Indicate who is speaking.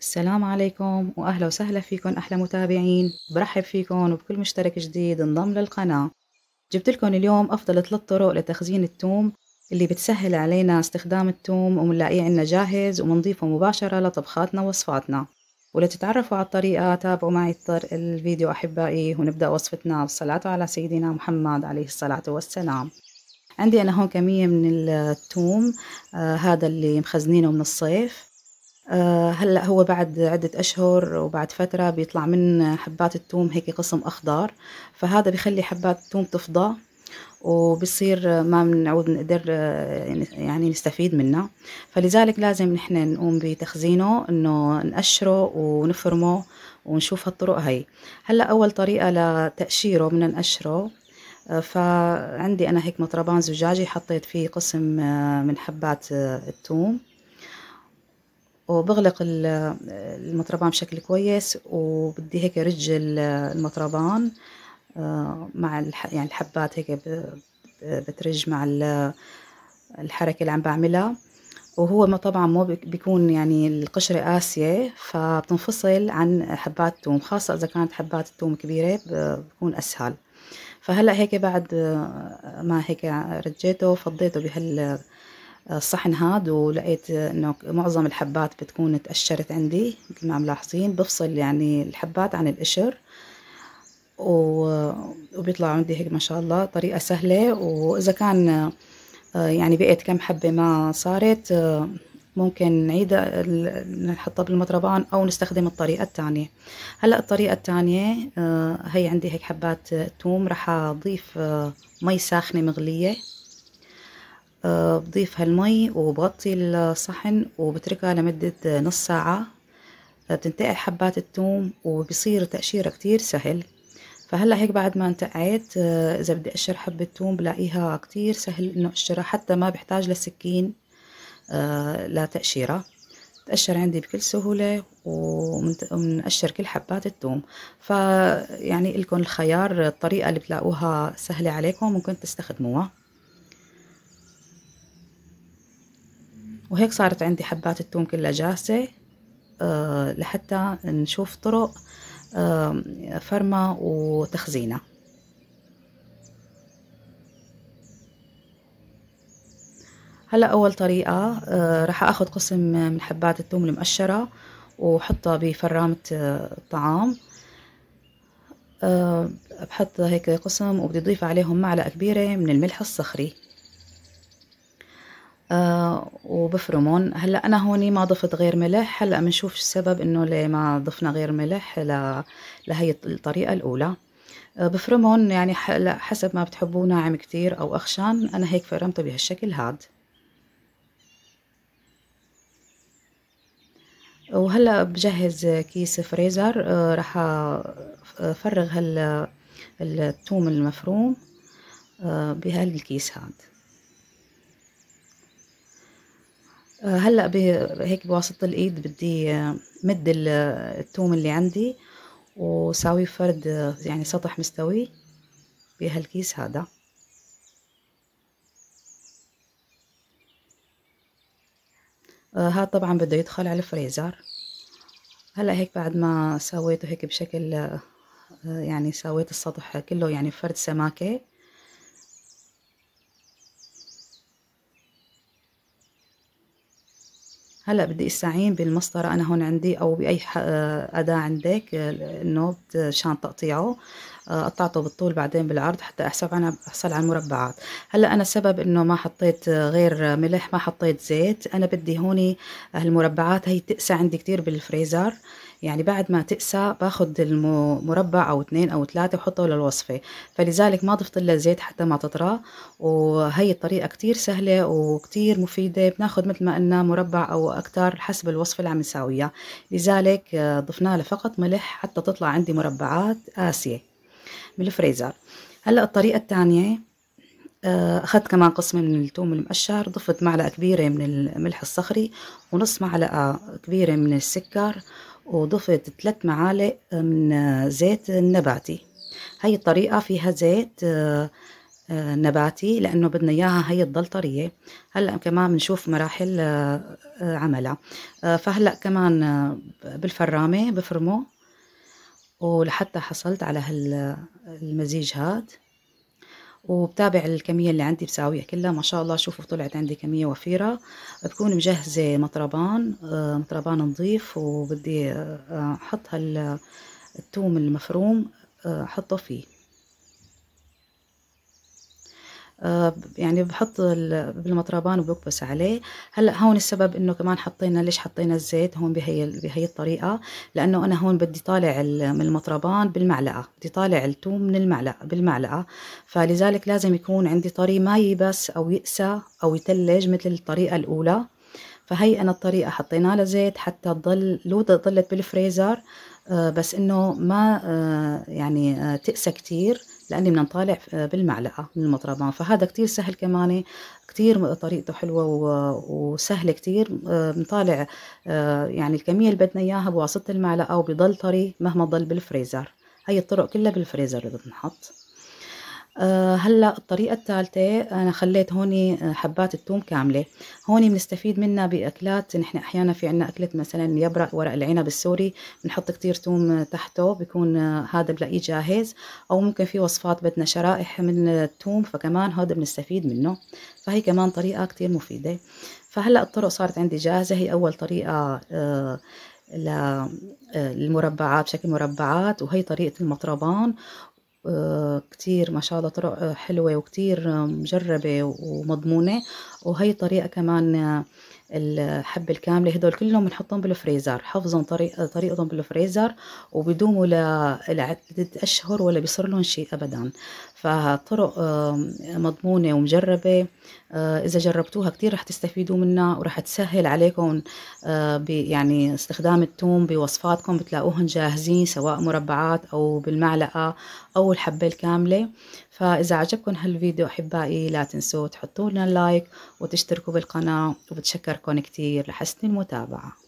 Speaker 1: السلام عليكم واهلا وسهلا فيكم احلى متابعين برحب فيكم وبكل مشترك جديد انضم للقناة جبت لكم اليوم افضل ثلاث طرق لتخزين الثوم اللي بتسهل علينا استخدام الثوم ومنلاقيه عنا جاهز ومنضيفه مباشرة لطبخاتنا ووصفاتنا ولتتعرفوا على الطريقة تابعوا معي الفيديو أحبائي ونبدأ وصفتنا بالصلاة على سيدنا محمد عليه الصلاة والسلام عندي أنا هون كمية من الثوم آه هذا اللي مخزنينه من الصيف آه، هلأ هو بعد عدة أشهر وبعد فترة بيطلع من حبات التوم هيك قسم أخضر فهذا بيخلي حبات التوم تفضى وبصير ما بنعود نقدر آه، يعني, يعني نستفيد منه فلذلك لازم نحن نقوم بتخزينه انه نقشره ونفرمه ونشوف هالطرق هاي هلا اول طريقه لتقشيره بدنا نقشره آه، فعندي انا هيك مطربان زجاجي حطيت فيه قسم من حبات الثوم وبغلق المطربان بشكل كويس وبدي هيك رج المطربان آه، مع يعني الحبات هيك بترج مع الحركة اللي عم بعملها وهو ما طبعا مو بيكون يعني القشرة قاسية فبتنفصل عن حبات الثوم خاصة إذا كانت حبات الثوم كبيرة بكون أسهل فهلا هيك بعد آه، ما هيك رجيته فضيته بهال الصحن هاد ولقيت انه معظم الحبات بتكون تقشرت عندي مثل ما ملاحظين بفصل يعني الحبات عن القشر وبيطلع عندي هيك ما شاء الله طريقة سهلة واذا كان آه، يعني بقيت كم حبة ما صارت آه، ممكن نعيد نحطها بالمطربان او نستخدم الطريقه الثانيه هلا الطريقه الثانيه آه، هي عندي هيك حبات توم راح اضيف مي ساخنه مغليه بضيف هالمي وبغطي الصحن وبتركها لمدة نص ساعة بتنتقل حبات الثوم وبصير تقشيرها كتير سهل فهلا هيك بعد ما انتقعت آه، اذا بدي اقشر حبة ثوم بلاقيها كتير سهل انه اقشرها حتى ما بحتاج لسكين لتأشيرة لتقشيرها عندي بكل سهولة ومنقشر كل حبات الثوم فيعني لكم الخيار الطريقة اللي بتلاقوها سهلة عليكم ممكن تستخدموها وهيك صارت عندي حبات التوم كلها جاهزة أه لحتى نشوف طرق أه فرمة وتخزينه هلا اول طريقه أه راح اخذ قسم من حبات الثوم المقشره وحطها بفرامه الطعام آه،, أه بحط هيك قسم وبدي اضيف عليهم معلقه كبيره من الملح الصخري أه وبفرمون هلا انا هوني ما ضفت غير ملح هلا بنشوف السبب انه ليه ما ضفنا غير ملح ل... لهي الطريقه الاولى أه، بفرمون يعني حسب ما بتحبوه ناعم كتير او اخشان انا هيك فرمته بهالشكل هاد وهلا بجهز كيس فريزر أه، راح افرغ هال التوم المفروم أه، بهالكيس هاد هلا هيك بواسطة الايد بدي آه، مد الثوم آه، اللي عندي وساوي فرد آه، يعني سطح مستوي بهالكيس هذا هذا طبعا بده يدخل على الفريزر هلا هيك بعد ما سويته هيك بشكل يعني سويت السطح كله يعني فرد سماكه هلا بدي استعين بالمسطرة أنا هون عندي أو بأي آه، أداة عندك آه، النوت آه، شان تقطيعه قطعته بالطول بعدين بالعرض حتى أحسب أنا أحصل على المربعات هلا أنا السبب إنه ما حطيت غير ملح ما حطيت زيت أنا بدي هوني المربعات هي تقسى عندي كتير بالفريزر يعني بعد ما تقسى باخد المربع او اثنين او ثلاثه وحطه للوصفة فلذلك ما ضفت الا زيت حتى ما تطرى وهي الطريقة كتير سهلة وكتير مفيدة بناخد مثل ما قلنا مربع او اكتر حسب الوصفة اللي عم نساويها لذلك آه، ضفنا له فقط ملح حتى تطلع عندي مربعات قاسية من الفريزر هلا الطريقة الثانية آه، أخذت كمان قسمة من الثوم المقشر ضفت معلقة كبيرة من الملح الصخري ونص معلقة كبيرة من السكر وضفت ثلاث معالق من زيت النباتي هاي الطريقة فيها زيت آه، آه، نباتي لأنه بدنا إياها هي تضل طرية هلأ كمان بنشوف مراحل آه، عملها فهلأ كمان بالفرامة بفرمه ولحتى حصلت على هالمزيج هاد وبتابع الكمية اللي عندي بساويها كلها ما شاء الله شوفوا طلعت عندي كمية وفيرة بكون مجهزة مطربان آه، مطربان نظيف وبدي آه، آه، أحط هالثوم المفروم أحطه فيه آه، يعني بحط بالمطربان وبكبس عليه هلا هون السبب انه كمان حطينا ليش حطينا الزيت هون بهي بهي الطريقه لانه انا هون بدي طالع من المطربان بالمعلقه بدي طالع الثوم من المعلقه بالمعلقه فلذلك لازم يكون عندي طري ما يبس او يقسى او يتلج مثل الطريقه الاولى فهي انا الطريقه حطينا لها زيت حتى تضل لو ضلت بالفريزر آه، بس انه ما آه، يعني تقسى كتير لاني بدنا نطالع آه، بالمعلقه من المطربان فهذا كتير سهل كمان كتير طريقته حلوه وسهله كتير آه، بنطالع آه، يعني الكميه اللي بدنا اياها بواسطه المعلقه وبضل طري مهما ضل بالفريزر هي الطرق كلها بالفريزر اللي بتنحط آه، هلا الطريقة الثالثة أنا خليت هون آه، حبات الثوم كاملة هون بنستفيد منها بأكلات نحن أحيانا في عنا أكلة مثلا يبرق ورق العنب السوري بنحط كتير ثوم تحته بيكون آه، هذا بلاقيه جاهز أو ممكن في وصفات بدنا شرائح من الثوم فكمان هذا بنستفيد منه فهي كمان طريقة كتير مفيدة فهلا الطرق صارت عندي جاهزة هي أول طريقة للمربعات بشكل مربعات وهي طريقة المطربان كتير ما شاء الله طرق حلوة وكتير مجربة ومضمونة وهي طريقة كمان الحبة الكاملة هدول كلهم بنحطهم بالفريزر حفظهم طريق طريقتهم بالفريزر وبدوموا لعدة أشهر ولا بيصير لهم شيء أبدا فطرق مضمونة ومجربة آه، إذا جربتوها كتير رح تستفيدوا منها ورح تسهل عليكم آه، يعني استخدام التوم بوصفاتكم بتلاقوهم جاهزين سواء مربعات أو بالمعلقة أو الحبة الكاملة فإذا عجبكم هالفيديو أحبائي لا تنسوا تحطوا لنا لايك وتشتركوا بالقناة وبتشكر شاركوني كتير لحسن المتابعة